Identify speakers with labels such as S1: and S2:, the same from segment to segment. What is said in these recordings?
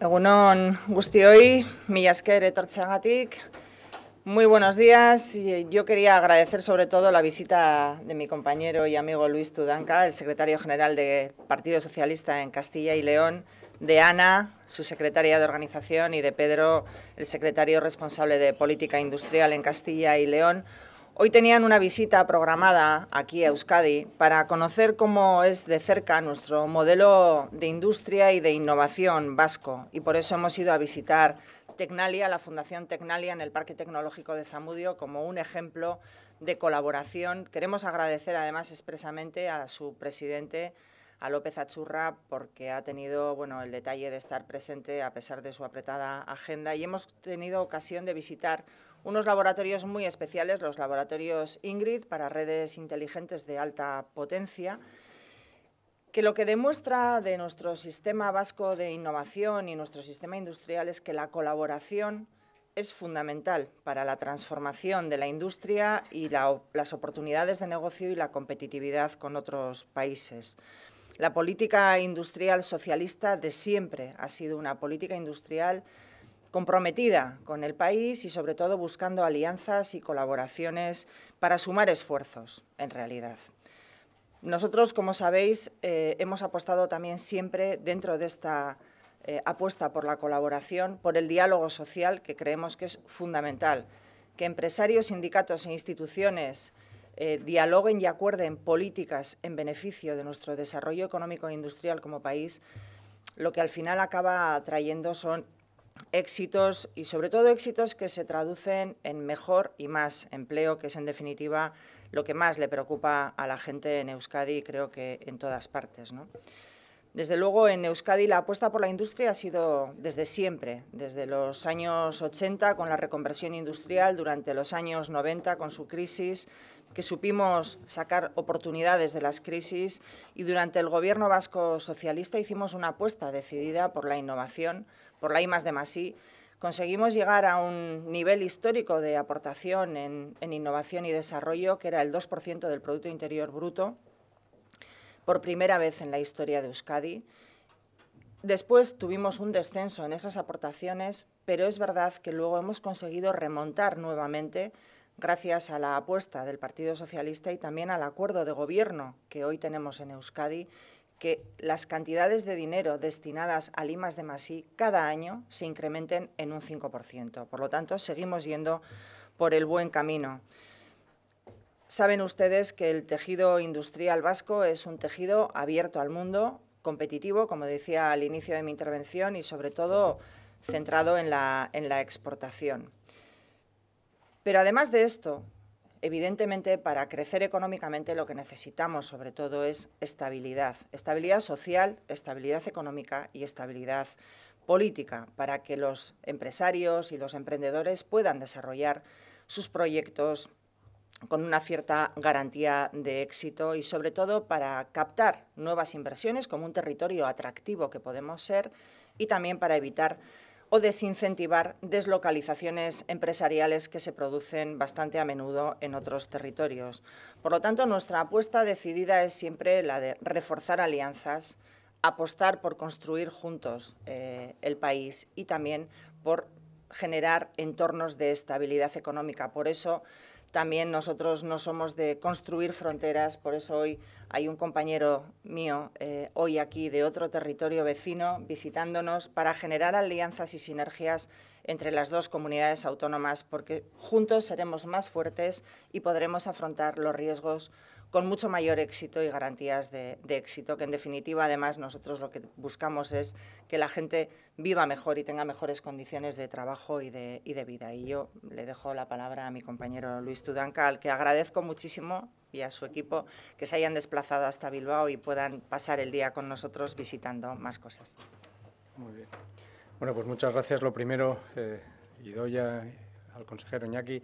S1: Egunon guztioi, Millasker etortzeagatik. Muy buenos días. Eh, yo quería agradecer sobre todo la visita de mi compañero y amigo Luis Tudanca, el secretario general del Partido Socialista en Castilla y León, de Ana, su secretaria de organización, y de Pedro, el secretario responsable de Política Industrial en Castilla y León, Hoy tenían una visita programada aquí a Euskadi para conocer cómo es de cerca nuestro modelo de industria y de innovación vasco y por eso hemos ido a visitar Tecnalia, la Fundación Tecnalia en el Parque Tecnológico de Zamudio como un ejemplo de colaboración. Queremos agradecer además expresamente a su presidente, a López Achurra porque ha tenido bueno, el detalle de estar presente a pesar de su apretada agenda y hemos tenido ocasión de visitar unos laboratorios muy especiales, los laboratorios Ingrid, para redes inteligentes de alta potencia, que lo que demuestra de nuestro sistema vasco de innovación y nuestro sistema industrial es que la colaboración es fundamental para la transformación de la industria y las oportunidades de negocio y la competitividad con otros países. La política industrial socialista de siempre ha sido una política industrial comprometida con el país y sobre todo buscando alianzas y colaboraciones para sumar esfuerzos, en realidad. Nosotros, como sabéis, eh, hemos apostado también siempre dentro de esta eh, apuesta por la colaboración, por el diálogo social, que creemos que es fundamental, que empresarios, sindicatos e instituciones eh, dialoguen y acuerden políticas en beneficio de nuestro desarrollo económico e industrial como país, lo que al final acaba trayendo son éxitos y sobre todo éxitos que se traducen en mejor y más empleo, que es en definitiva lo que más le preocupa a la gente en Euskadi y creo que en todas partes. Desde luego, en Euskadi la apuesta por la industria ha sido desde siempre, desde los años 80 con la reconversión industrial, durante los años 90 con su crisis, que supimos sacar oportunidades de las crisis y durante el Gobierno vasco socialista hicimos una apuesta decidida por la innovación, por la I de conseguimos llegar a un nivel histórico de aportación en, en innovación y desarrollo, que era el 2% del Producto Interior Bruto, por primera vez en la historia de Euskadi. Después tuvimos un descenso en esas aportaciones, pero es verdad que luego hemos conseguido remontar nuevamente gracias a la apuesta del Partido Socialista y también al acuerdo de gobierno que hoy tenemos en Euskadi que las cantidades de dinero destinadas a Limas de Masí cada año se incrementen en un 5%. Por lo tanto, seguimos yendo por el buen camino. Saben ustedes que el tejido industrial vasco es un tejido abierto al mundo, competitivo, como decía al inicio de mi intervención, y sobre todo centrado en la, en la exportación. Pero además de esto, Evidentemente, para crecer económicamente lo que necesitamos sobre todo es estabilidad, estabilidad social, estabilidad económica y estabilidad política, para que los empresarios y los emprendedores puedan desarrollar sus proyectos con una cierta garantía de éxito y sobre todo para captar nuevas inversiones como un territorio atractivo que podemos ser y también para evitar o desincentivar deslocalizaciones empresariales que se producen bastante a menudo en otros territorios. Por lo tanto, nuestra apuesta decidida es siempre la de reforzar alianzas, apostar por construir juntos eh, el país y también por generar entornos de estabilidad económica. Por eso también nosotros no somos de construir fronteras, por eso hoy hay un compañero mío, eh, hoy aquí de otro territorio vecino, visitándonos para generar alianzas y sinergias entre las dos comunidades autónomas, porque juntos seremos más fuertes y podremos afrontar los riesgos con mucho mayor éxito y garantías de, éxito, que en definitiva además nosotros lo que buscamos es que la gente viva mejor y tenga mejores condiciones de trabajo y de, vida. Y yo le dejo la palabra a mi compañero Luis Tudanca, al que agradezco muchísimo y a su equipo que se hayan desplazado hasta Bilbao y puedan pasar el día con nosotros visitando más cosas.
S2: Muy bien. Bueno, pues muchas gracias. Lo primero, eh, al consejero Iñaki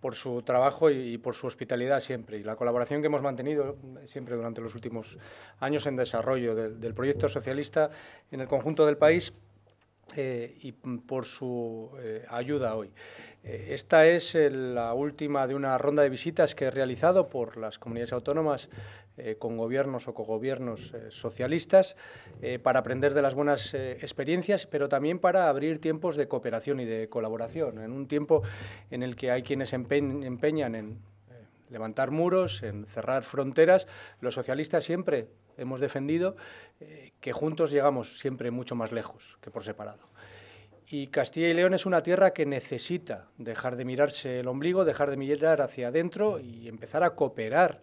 S2: por su trabajo y, por su hospitalidad siempre y la colaboración que hemos mantenido mm, siempre durante los últimos años en desarrollo del proyecto socialista en el conjunto del país eh, y mm, por su eh, ayuda hoy. Eh, esta es la última de una ronda de visitas que he realizado por las comunidades autónomas eh, con gobiernos o cogobiernos gobiernos eh, socialistas, eh, para aprender de las buenas experiencias, pero también para abrir tiempos de cooperación y de colaboración, en un tiempo en el que hay quienes empeñan en levantar muros, en cerrar fronteras. Los socialistas siempre hemos defendido que juntos llegamos siempre mucho más lejos que por separado. Y Castilla y León es una tierra que necesita dejar de mirarse el ombligo, dejar de mirar hacia adentro y empezar a cooperar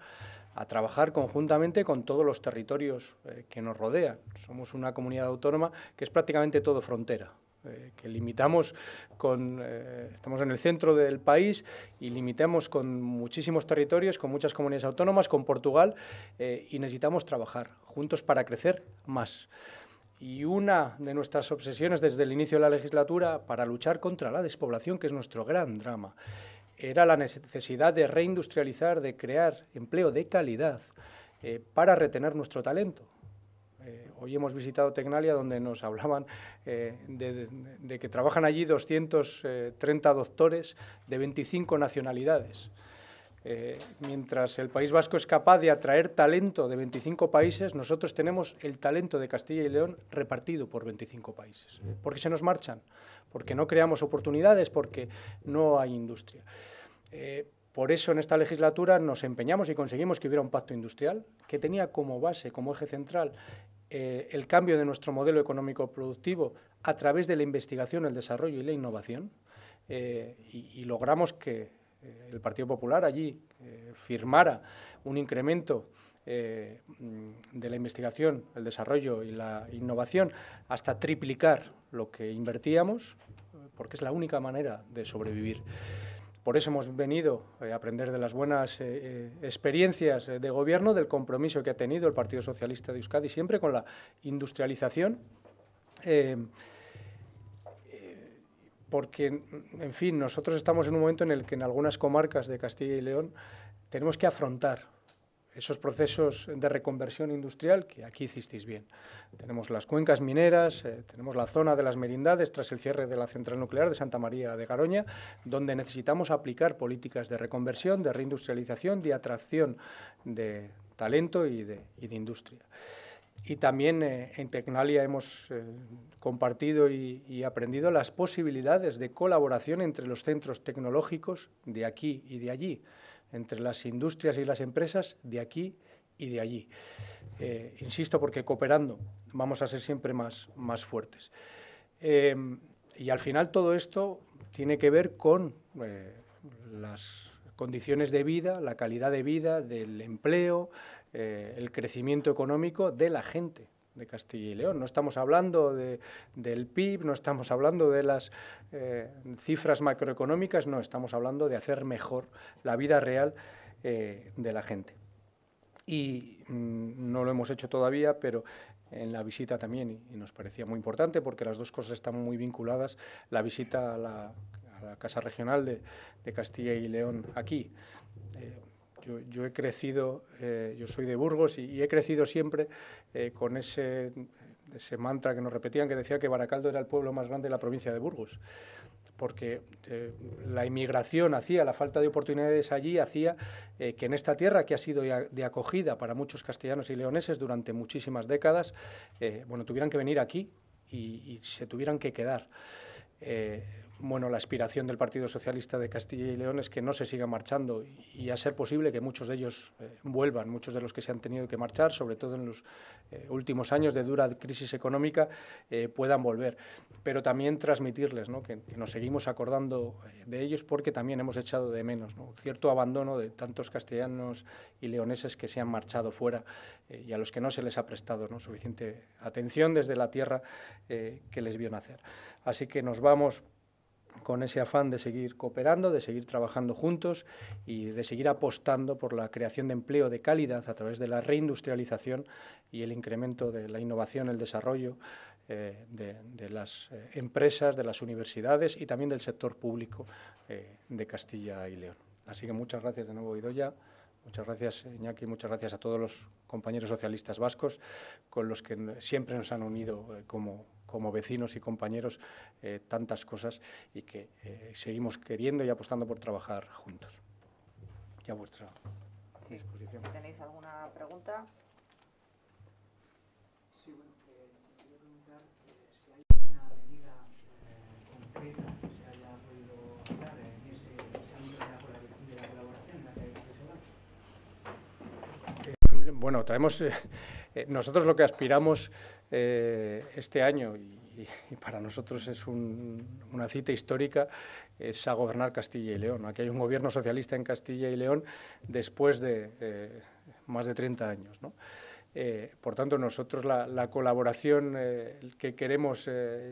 S2: a trabajar conjuntamente con todos los territorios eh, que nos rodean. Somos una comunidad autónoma que es prácticamente todo frontera. Eh, que limitamos con, eh, estamos en el centro del país y limitamos con muchísimos territorios, con muchas comunidades autónomas, con Portugal y necesitamos trabajar juntos para crecer más. Y una de nuestras obsesiones desde el inicio de la legislatura para luchar contra la despoblación, que es nuestro gran drama era la necesidad de reindustrializar, de crear empleo de calidad eh, para retener nuestro talento. Eh, hoy hemos visitado Tecnalia donde nos hablaban eh, de, que trabajan allí 230 doctores de 25 nacionalidades. mientras el País Vasco es capaz de atraer talento de 25 países, nosotros tenemos el talento de Castilla y León repartido por 25 países, ¿Por qué se nos marchan, porque no creamos oportunidades, porque no hay industria. Eh, por eso en esta legislatura nos empeñamos y conseguimos que hubiera un pacto industrial que tenía como base, como eje central, eh, el cambio de nuestro modelo económico productivo a través de la investigación, el desarrollo y la innovación. Eh, y, logramos que el Partido Popular allí firmara un incremento de la investigación, el desarrollo y la innovación hasta triplicar lo que invertíamos, porque es la única manera de sobrevivir. Por eso hemos venido eh, a aprender de las buenas eh, eh, experiencias de gobierno, del compromiso que ha tenido el Partido Socialista de Euskadi siempre con la industrialización. porque, en fin, nosotros estamos en un momento en el que en algunas comarcas de Castilla y León tenemos que afrontar esos procesos de reconversión industrial que aquí hicisteis bien. Tenemos las cuencas mineras, eh, tenemos la zona de las merindades tras el cierre de la central nuclear de Santa María de Garoña, donde necesitamos aplicar políticas de reconversión, de reindustrialización, de atracción de talento y de, industria. Y también eh, en Tecnalia hemos eh, compartido y, aprendido las posibilidades de colaboración entre los centros tecnológicos de aquí y de allí entre las industrias y las empresas de aquí y de allí. Eh, insisto, porque cooperando vamos a ser siempre más, fuertes. Em, y al final todo esto tiene que ver con eh, las condiciones de vida, la calidad de vida, del empleo, eh, el crecimiento económico de la gente de Castilla y León. No estamos hablando del PIB, no estamos hablando de las eh, cifras macroeconómicas, no, estamos hablando de hacer mejor la vida real eh, de la gente. Y mm, no lo hemos hecho todavía, pero en la visita también, y, nos parecía muy importante porque las dos cosas están muy vinculadas, la visita a la, Casa Regional de, Castilla y León aquí. Eh, yo, he crecido, eh, yo soy de Burgos y, he crecido siempre eh, con ese, ese mantra que nos repetían que decía que Baracaldo era el pueblo más grande de la provincia de Burgos porque eh, la inmigración hacía, la falta de oportunidades allí hacía que en esta tierra, que ha sido de acogida para muchos castellanos y leoneses durante muchísimas décadas, bueno, tuvieran que venir aquí y, y se tuvieran que quedar bueno, la aspiración del Partido Socialista de Castilla y León es que no se siga marchando y a ser posible que muchos de ellos eh, vuelvan, muchos de los que se han tenido que marchar, sobre todo en los eh, últimos años de dura crisis económica, eh, puedan volver. Pero también transmitirles que, nos seguimos acordando de ellos porque también hemos echado de menos cierto abandono de tantos castellanos y leoneses que se han marchado fuera y a los que no se les ha prestado ¿no? suficiente atención desde la tierra que les vio nacer. Así que nos vamos con ese afán de seguir cooperando, de seguir trabajando juntos y de seguir apostando por la creación de empleo de calidad a través de la reindustrialización y el incremento de la innovación, el desarrollo eh, de, las eh, empresas, de las universidades y también del sector público eh, de Castilla y León. Así que muchas gracias de nuevo, Idoya. Muchas gracias, Iñaki, muchas gracias a todos los compañeros socialistas vascos con los que siempre nos han unido como, como vecinos y compañeros eh, tantas cosas y que eh, seguimos queriendo y apostando por trabajar juntos. Ya vuestra
S1: disposición. Si tenéis alguna pregunta. Sí, bueno, quería preguntar eh, si hay alguna medida concreta
S2: que se haya podido hablar en ese ámbito de la colaboración en la que se bueno, traemos... Eh, nosotros lo que aspiramos eh, este año, y, para nosotros es una cita histórica, es a gobernar Castilla y León. Aquí hay un gobierno socialista en Castilla y León después de eh, más de 30 años. por tanto, nosotros la, colaboración que queremos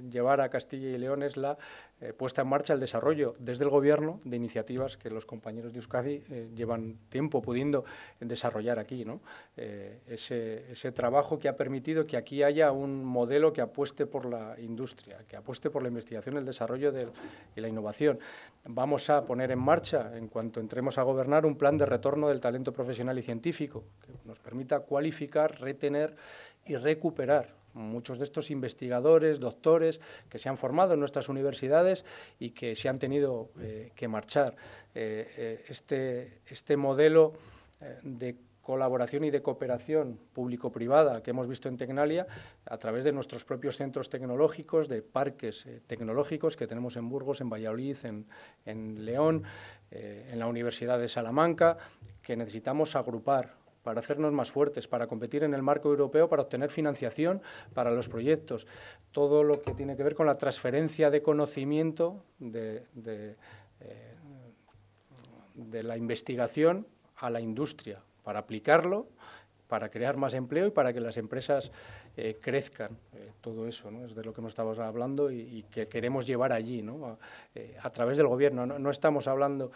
S2: llevar a Castilla y León es la eh, puesta en marcha el desarrollo desde el Gobierno de iniciativas que los compañeros de Euskadi eh, llevan tiempo pudiendo desarrollar aquí. Eh, ese, trabajo que ha permitido que aquí haya un modelo que apueste por la industria, que apueste por la investigación, el desarrollo y la innovación. Vamos a poner en marcha, en cuanto entremos a gobernar, un plan de retorno del talento profesional y científico que nos permita cualificar, retener y recuperar muchos de estos investigadores, doctores que se han formado en nuestras universidades y que se han tenido eh, que marchar. Eh, eh, este, este, modelo de colaboración y de cooperación público-privada que hemos visto en Tecnalia a través de nuestros propios centros tecnológicos, de parques tecnológicos que tenemos en Burgos, en Valladolid, en, León, en la Universidad de Salamanca, que necesitamos agrupar para hacernos más fuertes, para competir en el marco europeo, para obtener financiación para los proyectos. Todo lo que tiene que ver con la transferencia de conocimiento de, eh, la investigación a la industria, para aplicarlo, para crear más empleo y para que las empresas eh, crezcan. Eh, todo eso es de lo que nos estado hablando y, que queremos llevar allí, a, través del Gobierno. no estamos hablando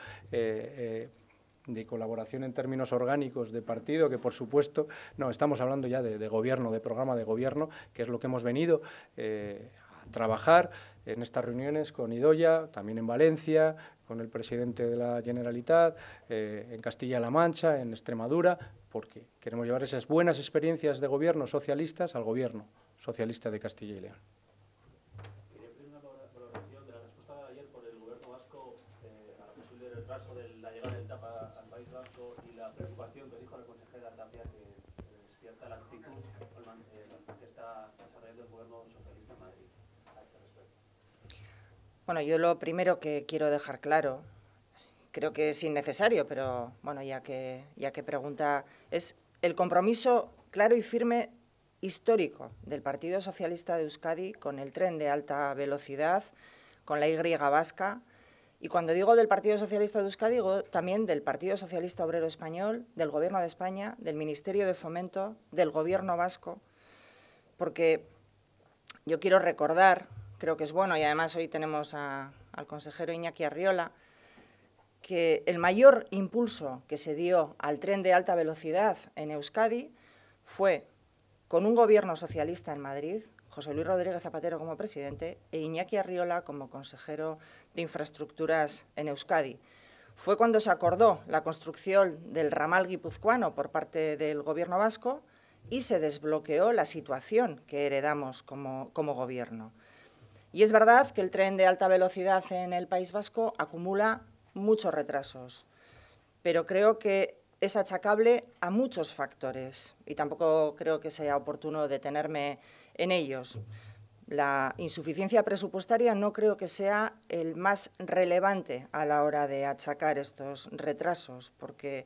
S2: de colaboración en términos orgánicos de partido, que por supuesto, no, estamos hablando ya de, gobierno, de programa de gobierno, que es lo que hemos venido eh, a trabajar en estas reuniones con Idoya, también en Valencia, con el presidente de la Generalitat, eh, en Castilla-La Mancha, en Extremadura, porque queremos llevar esas buenas experiencias de gobierno socialistas al gobierno socialista de Castilla y León.
S1: Bueno, yo lo primero que quiero dejar claro, creo que es innecesario, pero bueno, ya que, ya que pregunta, es el compromiso claro y firme histórico del Partido Socialista de Euskadi con el tren de alta velocidad, con la Y vasca. Y cuando digo del Partido Socialista de Euskadi, digo también del Partido Socialista Obrero Español, del Gobierno de España, del Ministerio de Fomento, del Gobierno vasco, porque yo quiero recordar creo que es bueno y además hoy tenemos al consejero Iñaki Arriola, que el mayor impulso que se dio al tren de alta velocidad en Euskadi fue con un gobierno socialista en Madrid, José Luis Rodríguez Zapatero como presidente e Iñaki Arriola como consejero de infraestructuras en Euskadi. Fue cuando se acordó la construcción del ramal guipuzcoano por parte del gobierno vasco y se desbloqueó la situación que heredamos como gobierno. Y es verdad que el tren de alta velocidad en el País Vasco acumula muchos retrasos, pero creo que es achacable a muchos factores y tampoco creo que sea oportuno detenerme en ellos. La insuficiencia presupuestaria no creo que sea el más relevante a la hora de achacar estos retrasos, porque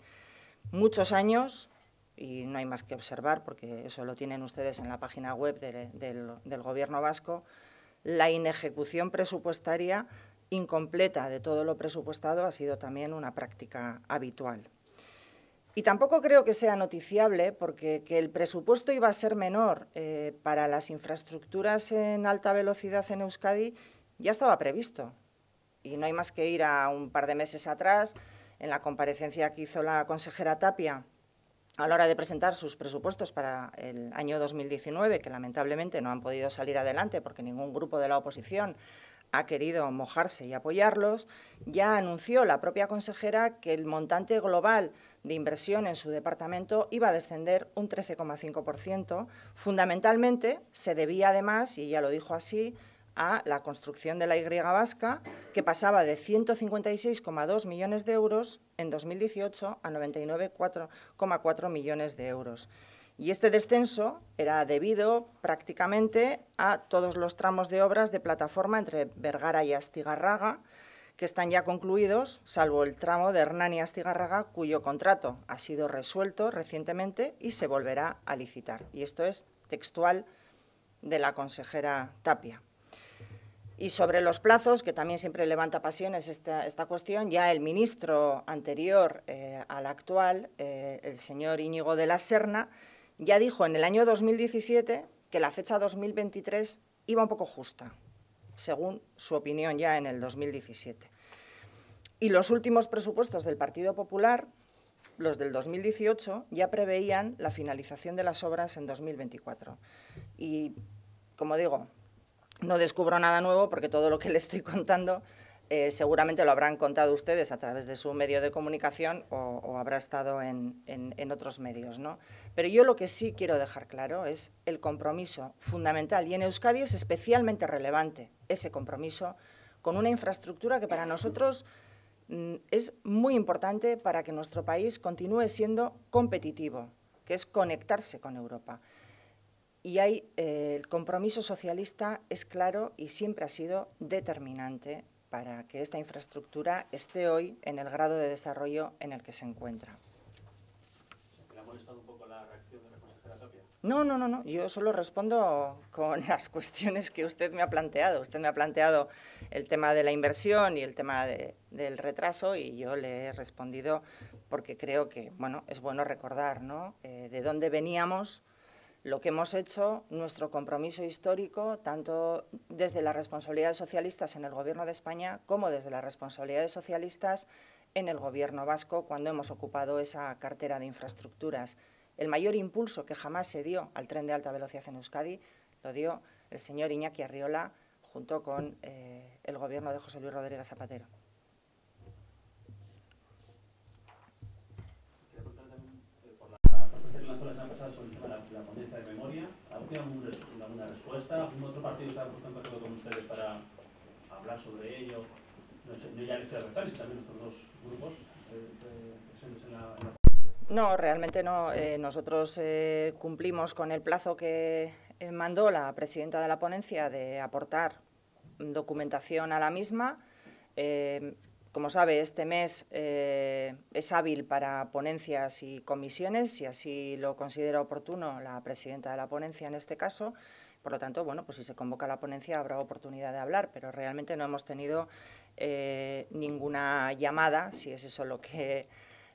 S1: muchos años, y no hay más que observar, porque eso lo tienen ustedes en la página web del Gobierno vasco, la inejecución presupuestaria incompleta de todo lo presupuestado ha sido también una práctica habitual. Y tampoco creo que sea noticiable, porque que el presupuesto iba a ser menor eh, para las infraestructuras en alta velocidad en Euskadi ya estaba previsto. Y no hay más que ir a un par de meses atrás, en la comparecencia que hizo la consejera Tapia a la hora de presentar sus presupuestos para el año 2019, que lamentablemente no han podido salir adelante porque ningún grupo de la oposición ha querido mojarse y apoyarlos, ya anunció la propia consejera que el montante global de inversión en su departamento iba a descender un 13,5%. Fundamentalmente se debía además, y ya lo dijo así, a la construcción de la Y vasca, que pasaba de 156,2 millones de euros en 2018 a 99,4 millones de euros. Y este descenso era debido prácticamente a todos los tramos de obras de plataforma entre Vergara y Astigarraga, que están ya concluidos, salvo el tramo de Hernani y Astigarraga, cuyo contrato ha sido resuelto recientemente y se volverá a licitar. Y esto es textual de la consejera Tapia. Y sobre los plazos, que también siempre levanta pasiones esta, cuestión, ya el ministro anterior eh, al actual, eh, el señor Íñigo de la Serna, ya dijo en el año 2017 que la fecha 2023 iba un poco justa, según su opinión ya en el 2017. Y los últimos presupuestos del Partido Popular, los del 2018, ya preveían la finalización de las obras en 2024. Y, como digo, no descubro nada nuevo porque todo lo que le estoy contando eh, seguramente lo habrán contado ustedes a través de su medio de comunicación o, habrá estado en, otros medios. ¿no? Pero yo lo que sí quiero dejar claro es el compromiso fundamental y en Euskadi es especialmente relevante ese compromiso con una infraestructura que para nosotros mm, es muy importante para que nuestro país continúe siendo competitivo, que es conectarse con Europa y hay, eh, el compromiso socialista es claro y siempre ha sido determinante para que esta infraestructura esté hoy en el grado de desarrollo en el que se encuentra.
S2: ha molestado un poco la reacción de la
S1: No, no, no, no. Yo solo respondo con las cuestiones que usted me ha planteado. Usted me ha planteado el tema de la inversión y el tema del retraso y yo le he respondido porque creo que, bueno, es bueno recordar, ¿no? Eh, de dónde veníamos lo que hemos hecho, nuestro compromiso histórico, tanto desde las responsabilidades socialistas en el Gobierno de España como desde las responsabilidades socialistas en el Gobierno vasco cuando hemos ocupado esa cartera de infraestructuras. El mayor impulso que jamás se dio al tren de alta velocidad en Euskadi lo dio el señor Iñaki Arriola junto con eh, el Gobierno de José Luis Rodríguez Zapatero.
S2: la ponencia de memoria. alguna, alguna respuesta? ¿Algún otro partido está por contacto con ustedes para hablar sobre ello? No ya les quiero también estos dos grupos eh, eh, presentes en la, la
S1: No, realmente no. Eh, nosotros eh, cumplimos con el plazo que eh, mandó la presidenta de la ponencia de aportar documentación a la misma. Como sabe, este mes eh, es hábil para ponencias y comisiones, y así lo considera oportuno la presidenta de la ponencia en este caso. Por lo tanto, bueno, pues si se convoca la ponencia habrá oportunidad de hablar, pero realmente no hemos tenido eh, ninguna llamada, si es eso lo que,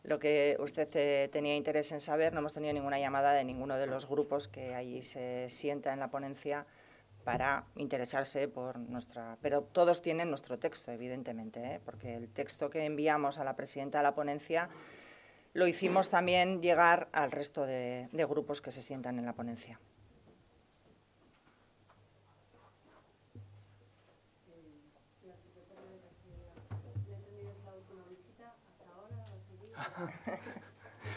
S1: lo que usted eh, tenía interés en saber, no hemos tenido ninguna llamada de ninguno de los grupos que allí se sienta en la ponencia para interesarse por nuestra... Pero todos tienen nuestro texto, evidentemente, ¿eh? porque el texto que enviamos a la presidenta de la ponencia lo hicimos también llegar al resto de, grupos que se sientan en la ponencia.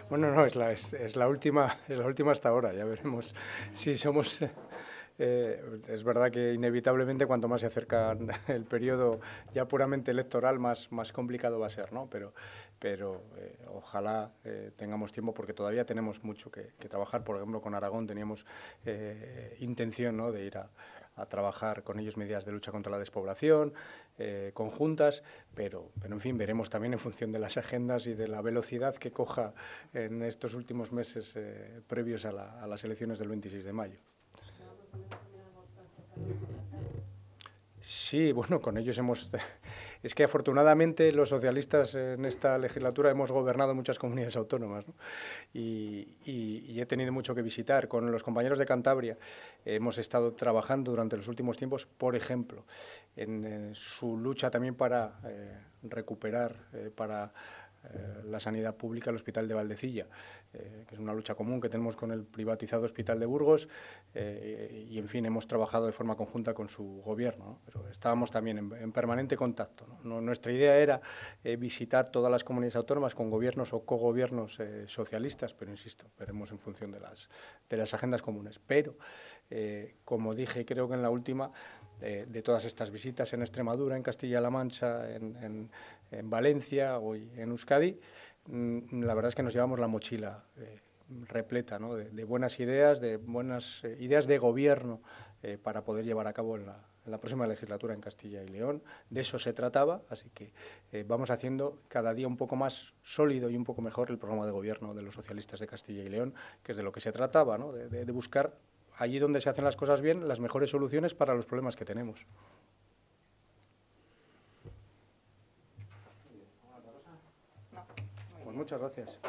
S2: Bueno, no, es la, es la última, es la última hasta ahora. Ya veremos si somos eh, es verdad que inevitablemente cuanto más se acerca el periodo ya puramente electoral, más, más complicado va a ser, ¿no? Pero, pero eh, ojalá eh, tengamos tiempo porque todavía tenemos mucho que, trabajar. Por ejemplo, con Aragón teníamos intención de ir a, trabajar con ellos medidas de lucha contra la despoblación, conjuntas, pero, pero en fin, veremos también en función de las agendas y de la velocidad que coja en estos últimos meses previos a, a las elecciones del 26 de mayo. Sí, bueno, con ellos hemos... Es que afortunadamente los socialistas en esta legislatura hemos gobernado muchas comunidades autónomas y, he tenido mucho que visitar. Con los compañeros de Cantabria hemos estado trabajando durante los últimos tiempos, por ejemplo, en, eh, su lucha también para eh, recuperar, eh, para eh, la sanidad pública el Hospital de Valdecilla, eh, que es una lucha común que tenemos con el privatizado Hospital de Burgos eh, y, en fin, hemos trabajado de forma conjunta con su gobierno, pero estábamos también en, permanente contacto. nuestra idea era visitar todas las comunidades autónomas con gobiernos o cogobiernos socialistas, pero insisto, veremos en función de las, de las agendas comunes. Pero, como dije, creo que en la última de, todas estas visitas en Extremadura, en Castilla-La Mancha, en, Valencia hoy en Euskadi, mm, la verdad es que nos llevamos la mochila eh, repleta de, buenas ideas, de buenas eh, ideas de gobierno eh, para poder llevar a cabo en la, próxima legislatura en Castilla y León. De eso se trataba, así que vamos haciendo cada día un poco más sólido y un poco mejor el programa de gobierno de los socialistas de Castilla y León, que es de lo que se trataba, de buscar allí donde se hacen las cosas bien, las mejores soluciones para los problemas que tenemos. Pues muchas gracias.